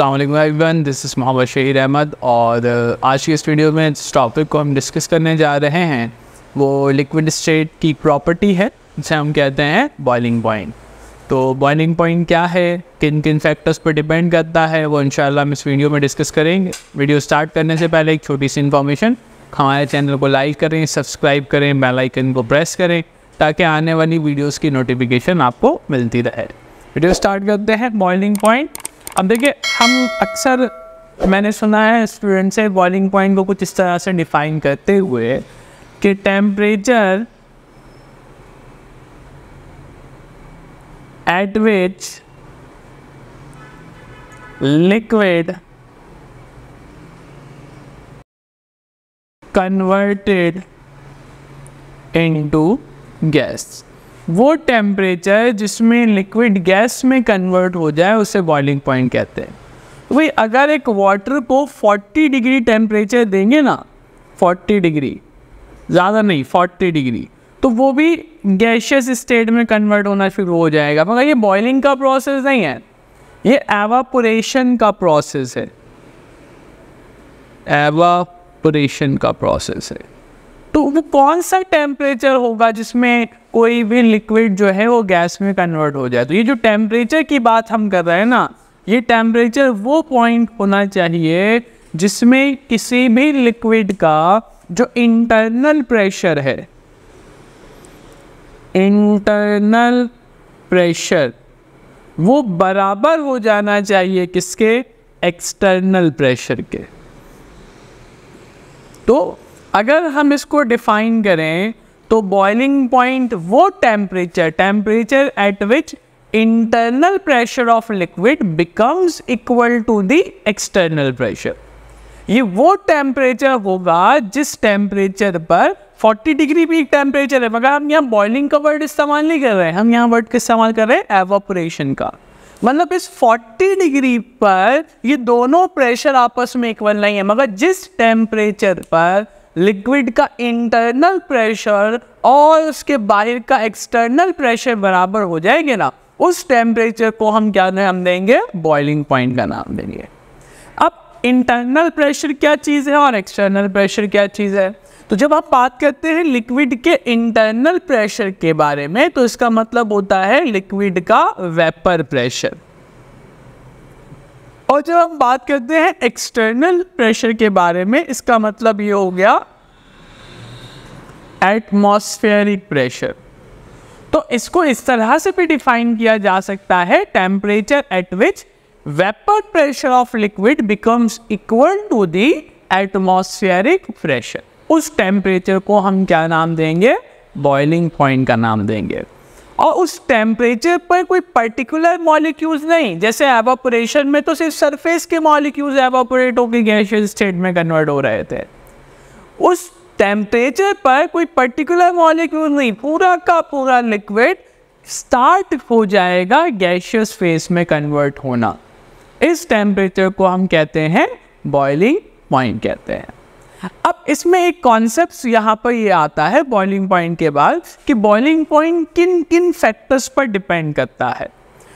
everyone this is Mohammad शहीद अहमद और uh, आज के इस वीडियो में जिस टॉपिक को हम डिस्कस करने जा रहे हैं वो लिक्विड स्टेट की प्रॉपर्टी है जिसे हम कहते हैं बॉइलिंग पॉइंट तो बॉइलिंग पॉइंट क्या है किन किन फैक्टर्स पर डिपेंड करता है वो इंशाल्लाह हम इस वीडियो में डिस्कस करेंगे वीडियो स्टार्ट करने से पहले एक छोटी सी इन्फॉर्मेशन हमारे चैनल को लाइक करें सब्सक्राइब करें बेलाइकन को प्रेस करें ताकि आने वाली वीडियोज़ की नोटिफिकेशन आपको मिलती रहे वीडियो स्टार्ट करते हैं बॉइलिंग पॉइंट अब देखिए हम अक्सर मैंने सुना है स्टूडेंट से बॉइलिंग पॉइंट को कुछ इस तरह से डिफाइन करते हुए कि temperature at liquid converted converted into gas वो टेम्परेचर जिसमें लिक्विड गैस में कन्वर्ट हो जाए उसे बॉइलिंग पॉइंट कहते हैं तो भाई अगर एक वाटर को 40 डिग्री टेम्परेचर देंगे ना 40 डिग्री ज़्यादा नहीं 40 डिग्री तो वो भी गैशियस स्टेट में कन्वर्ट होना शुरू हो जाएगा मगर ये बॉइलिंग का प्रोसेस नहीं है ये एवापोरेशन का प्रोसेस है एवापोरेशन का प्रोसेस है तो वो कौन सा टेम्परेचर होगा जिसमें कोई भी लिक्विड जो है वो गैस में कन्वर्ट हो जाए तो ये जो टेम्परेचर की बात हम कर रहे हैं ना ये टेम्परेचर वो पॉइंट होना चाहिए जिसमें किसी भी लिक्विड का जो इंटरनल प्रेशर है इंटरनल प्रेशर वो बराबर हो जाना चाहिए किसके एक्सटर्नल प्रेशर के तो अगर हम इसको डिफाइन करें तो बॉइलिंग पॉइंट वो temperature temperature at which internal pressure of liquid becomes equal to the external pressure ये वो टेम्परेचर होगा जिस टेम्परेचर पर 40 डिग्री भी टेम्परेचर है मगर हम यहाँ बॉइलिंग का वर्ड इस्तेमाल नहीं कर रहे हैं हम यहाँ वर्ड का इस्तेमाल कर रहे हैं एवोपरेशन का मतलब इस 40 डिग्री पर ये दोनों प्रेशर आपस में इक्वल नहीं है मगर जिस टेम्परेचर पर लिक्विड का इंटरनल प्रेशर और उसके बाहर का एक्सटर्नल प्रेशर बराबर हो जाएंगे ना उस टेम्परेचर को हम क्या नाम देंगे बॉइलिंग पॉइंट का नाम देंगे अब इंटरनल प्रेशर क्या चीज़ है और एक्सटर्नल प्रेशर क्या चीज़ है तो जब आप बात करते हैं लिक्विड के इंटरनल प्रेशर के बारे में तो इसका मतलब होता है लिक्विड का वेपर प्रेशर और जब हम बात करते हैं एक्सटर्नल प्रेशर के बारे में इसका मतलब ये हो गया एटमॉस्फेरिक प्रेशर तो इसको इस तरह से भी डिफाइन किया जा सकता है temperature at which vapour pressure of liquid becomes equal to the atmospheric pressure उस टेम्परेचर को हम क्या नाम देंगे बॉइलिंग पॉइंट का नाम देंगे और उस टेम्परेचर पर कोई पर्टिकुलर मॉलिक्यूल्स नहीं जैसे एवोपोरेशन में तो सिर्फ सरफेस के मॉलिक्यूल्स एवोपोरेट होकर गैशियस स्टेट में कन्वर्ट हो रहे थे उस टेम्परेचर पर कोई पर्टिकुलर मॉलिक्यूल नहीं पूरा का पूरा लिक्विड स्टार्ट हो जाएगा गैशियस फेस में कन्वर्ट होना इस टेम्परेचर को हम कहते हैं बॉइलिंग पॉइंट कहते हैं अब इसमें एक कॉन्सेप्ट यहाँ पर ये यह आता है बॉइलिंग पॉइंट के बाद कि बॉइलिंग पॉइंट किन किन फैक्टर्स पर डिपेंड करता है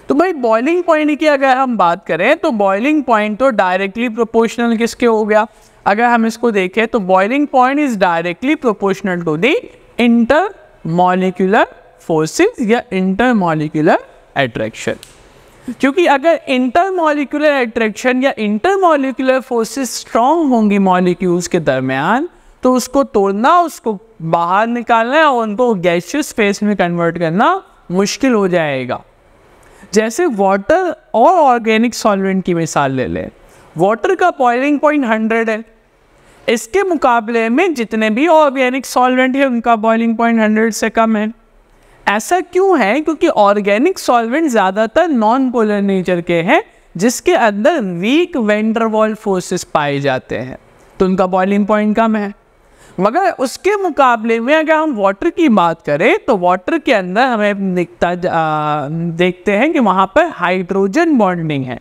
तो भाई बॉइलिंग पॉइंट की अगर हम बात करें तो बॉइलिंग पॉइंट तो डायरेक्टली प्रोपोर्शनल किसके हो गया अगर हम इसको देखें तो boiling point is directly proportional to the intermolecular forces या इंटर मॉलिकुलर एट्रैक्शन क्योंकि अगर इंटर मोलिकुलर अट्रैक्शन या इंटर मोलिकुलर फोर्सेस स्ट्रांग होंगी मॉलिक्यूल्स के दरमियान तो उसको तोड़ना उसको बाहर निकालना और उनको गैशियस फेस में कन्वर्ट करना मुश्किल हो जाएगा जैसे वाटर और ऑर्गेनिक सॉल्वेंट की मिसाल ले लें वाटर का बॉइलिंग पॉइंट हंड्रेड है इसके मुकाबले में जितने भी ऑर्गेनिक सॉल्वेंट है उनका बॉइलिंग पॉइंट हंड्रेड से कम है ऐसा क्यों है क्योंकि ऑर्गेनिक सॉल्वेंट ज़्यादातर नॉन पोलर नेचर के हैं जिसके अंदर वीक वेंडरवॉल फोर्सेस पाए जाते हैं तो उनका बॉइलिंग पॉइंट कम है मगर उसके मुकाबले में अगर हम वाटर की बात करें तो वाटर के अंदर हमें दिखता देखते हैं कि वहाँ पर हाइड्रोजन बॉन्डिंग है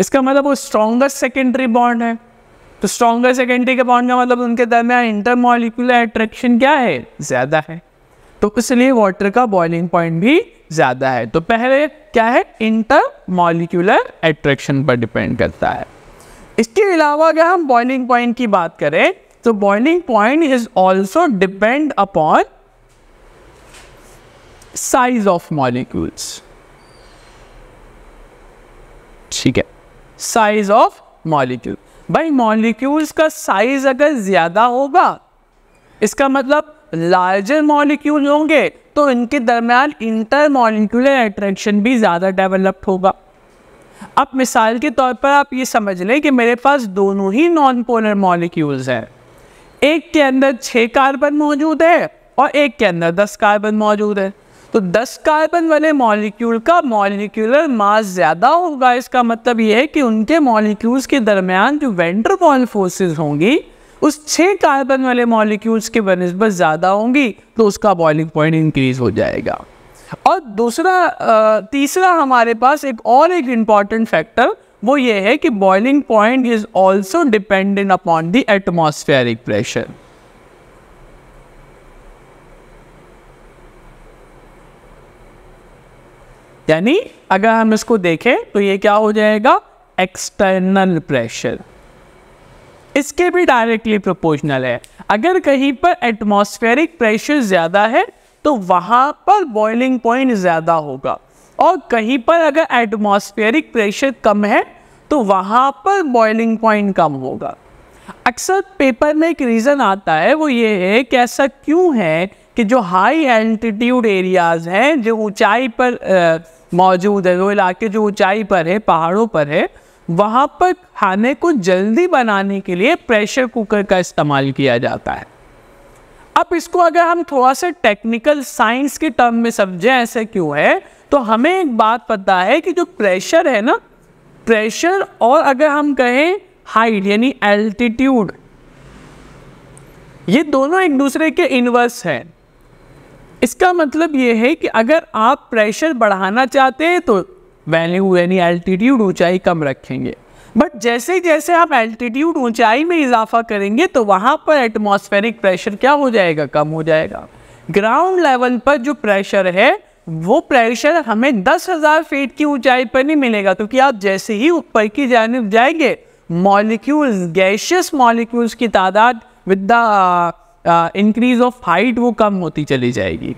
इसका मतलब वो स्ट्रॉन्गर सेकेंडरी बॉन्ड है तो स्ट्रॉन्गर सेकेंडरी के बॉन्ड का मतलब उनके दरमियान इंटरमोलिकुलर अट्रैक्शन क्या है ज़्यादा है तो इसलिए वाटर का बॉइलिंग पॉइंट भी ज़्यादा है तो पहले क्या है इंटर मॉलिक्यूलर एट्रैक्शन पर डिपेंड करता है इसके अलावा अगर हम बॉइलिंग पॉइंट की बात करें तो boiling point is also depend upon size of molecules ठीक है साइज ऑफ मॉलिक्यूल भाई मॉलिक्यूल्स का साइज अगर ज़्यादा होगा इसका मतलब लार्जर मॉलिक्यूल होंगे तो इनके दरम्यान इंटर मॉलिक्यूलर एट्रैक्शन भी ज़्यादा डेवलप्ड होगा अब मिसाल के तौर पर आप ये समझ लें कि मेरे पास दोनों ही नॉन पोलर मॉलिक्यूल्स हैं एक के अंदर छः कार्बन मौजूद है और एक के अंदर दस कार्बन मौजूद है तो दस कार्बन वाले मॉलिक्यूल का मॉलिक्यूलर मास ज़्यादा होगा इसका मतलब ये है कि उनके मॉलिक्यूल्स के दरमियान जो वेंटर वॉल फोर्सेज होंगी उस छः कार्बन वाले मॉलिक्यूल्स के बनस्बत ज़्यादा होंगी तो उसका बॉइलिंग पॉइंट इंक्रीज हो जाएगा और दूसरा तीसरा हमारे पास एक और एक इम्पॉर्टेंट फैक्टर वो ये है कि boiling point is also dependent upon the atmospheric pressure यानी अगर हम इसको देखें तो ये क्या हो जाएगा एक्सटर्नल प्रेशर इसके भी डायरेक्टली प्रोपोर्शनल है अगर कहीं पर एटमॉस्फेरिक प्रेशर ज़्यादा है तो वहाँ पर बॉइलिंग पॉइंट ज़्यादा होगा और कहीं पर अगर एटमॉस्फेरिक प्रेशर कम है तो वहाँ पर बॉइलिंग पॉइंट कम होगा अक्सर पेपर में एक रीज़न आता है वो ये है कि ऐसा क्यों है कि जो हाई एल्टीट्यूड एरियाज़ हैं जो ऊंचाई पर मौजूद है वो इलाके जो ऊंचाई पर है पहाड़ों पर है वहाँ पर खाने को जल्दी बनाने के लिए प्रेशर कुकर का इस्तेमाल किया जाता है अब इसको अगर हम थोड़ा सा टेक्निकल साइंस के टर्म में समझें ऐसे क्यों है तो हमें एक बात पता है कि जो प्रेशर है ना प्रेशर और अगर हम कहें हाइट यानी एल्टीट्यूड ये दोनों एक दूसरे के इनवर्स हैं इसका मतलब ये है कि अगर आप प्रेशर बढ़ाना चाहते हैं तो वैल्यू यानी एल्टीट्यूड ऊंचाई कम रखेंगे बट जैसे जैसे आप एल्टीट्यूड ऊंचाई में इजाफा करेंगे तो वहाँ पर एटमॉस्फेरिक प्रेशर क्या हो जाएगा कम हो जाएगा ग्राउंड लेवल पर जो प्रेशर है वो प्रेशर हमें दस हज़ार फीट की ऊंचाई पर नहीं मिलेगा क्योंकि आप जैसे ही ऊपर की जानब जाएंगे मॉलिक्यूल्स गैशियस मॉलिक्यूल्स की तादाद with the increase of height वो कम होती चली जाएगी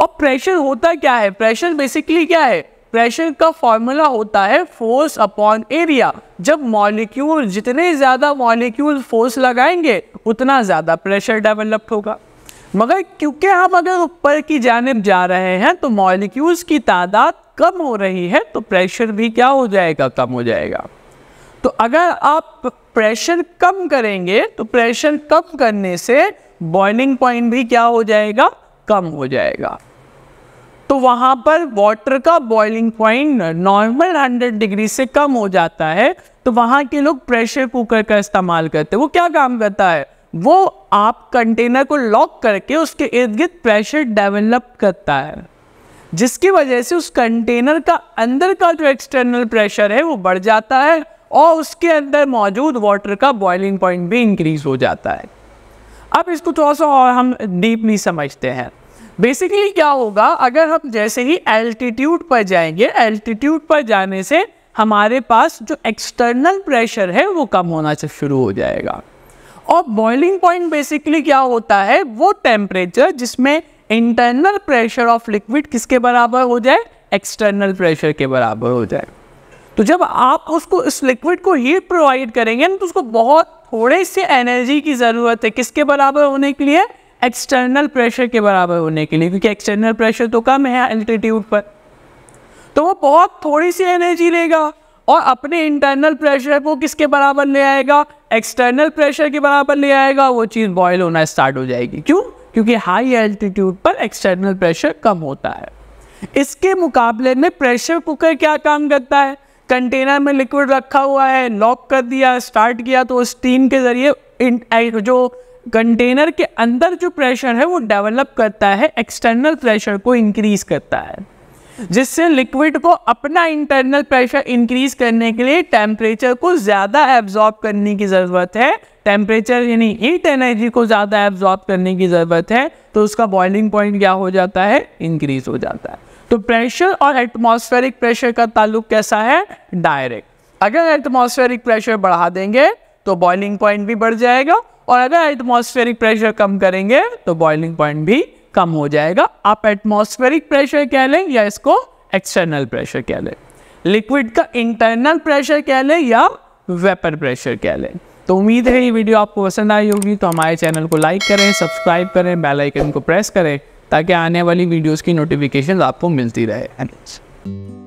और प्रेशर होता क्या है प्रेशर बेसिकली क्या है प्रेशर का फॉर्मूला होता है फोर्स अपॉन एरिया जब मॉलिक्यूल जितने ज़्यादा मॉलिक्यूल फोर्स लगाएंगे उतना ज़्यादा प्रेशर डेवलप्ड होगा मगर क्योंकि हम अगर ऊपर की जानब जा रहे हैं तो मॉलिक्यूल्स की तादाद कम हो रही है तो प्रेशर भी क्या हो जाएगा कम हो जाएगा तो अगर आप प्रेशर कम करेंगे तो प्रेशर कम करने से बॉइलिंग पॉइंट भी क्या हो जाएगा कम हो जाएगा तो वहाँ पर वाटर का बॉइलिंग पॉइंट नॉर्मल 100 डिग्री से कम हो जाता है तो वहाँ के लोग प्रेशर कुकर का इस्तेमाल करते हैं वो क्या काम करता है वो आप कंटेनर को लॉक करके उसके इर्द गिर्द प्रेशर डेवलप करता है जिसकी वजह से उस कंटेनर का अंदर का जो एक्सटर्नल प्रेशर है वो बढ़ जाता है और उसके अंदर मौजूद वाटर का बॉइलिंग पॉइंट भी इंक्रीज हो जाता है अब इसको थोड़ा सा और हम डीपली समझते हैं बेसिकली क्या होगा अगर हम जैसे ही एल्टीट्यूड पर जाएंगे एल्टीट्यूड पर जाने से हमारे पास जो एक्सटर्नल प्रेशर है वो कम होना से शुरू हो जाएगा और बॉइलिंग पॉइंट बेसिकली क्या होता है वो टेम्परेचर जिसमें इंटरनल प्रेशर ऑफ लिक्विड किसके बराबर हो जाए एक्सटर्नल प्रेशर के बराबर हो जाए तो जब आप उसको इस लिक्विड को हीट प्रोवाइड करेंगे ना तो उसको बहुत थोड़े से एनर्जी की ज़रूरत है किसके बराबर होने के लिए एक्सटर्नल प्रेशर के बराबर होने के लिए क्योंकि एक्सटर्नल प्रेशर तो कम है एल्टीट्यूड पर तो वो बहुत थोड़ी सी एनर्जी लेगा और अपने इंटरनल प्रेशर को किसके बराबर ले आएगा एक्सटर्नल प्रेशर के बराबर ले आएगा वो चीज़ बॉयल होना स्टार्ट हो जाएगी क्यों क्योंकि हाई एल्टीट्यूड पर एक्सटर्नल प्रेशर कम होता है इसके मुकाबले में प्रेशर कुकर क्या काम करता है कंटेनर में लिक्विड रखा हुआ है लॉक कर दिया स्टार्ट किया तो स्टीम के ज़रिए जो कंटेनर के अंदर जो प्रेशर है वो डेवलप करता है एक्सटर्नल प्रेशर को इंक्रीज करता है जिससे लिक्विड को अपना इंटरनल प्रेशर इंक्रीज करने के लिए टेम्परेचर को ज़्यादा एब्जॉर्ब करने की ज़रूरत है टेम्परेचर यानी हीट एनर्जी को ज़्यादा एब्जॉर्ब करने की ज़रूरत है तो उसका बॉइलिंग पॉइंट क्या हो जाता है इंक्रीज हो जाता है तो प्रेशर और एटमॉस्फेरिक प्रेशर का ताल्लुक कैसा है डायरेक्ट अगर एटमॉस्फेरिक प्रेशर बढ़ा देंगे तो बॉइलिंग पॉइंट भी बढ़ जाएगा और अगर एटमॉस्फेरिक प्रेशर कम करेंगे तो बॉइलिंग पॉइंट भी कम हो जाएगा आप एटमॉस्फेरिक प्रेशर कह लें या इसको एक्सटर्नल प्रेशर कह लें लिक्विड का इंटरनल प्रेशर कह लें या वेपर प्रेशर कह लें तो उम्मीद है ये वीडियो आपको पसंद आई होगी तो हमारे चैनल को लाइक करें सब्सक्राइब करें बेल आइकन को प्रेस करें ताकि आने वाली वीडियोस की नोटिफिकेशन आपको मिलती रहे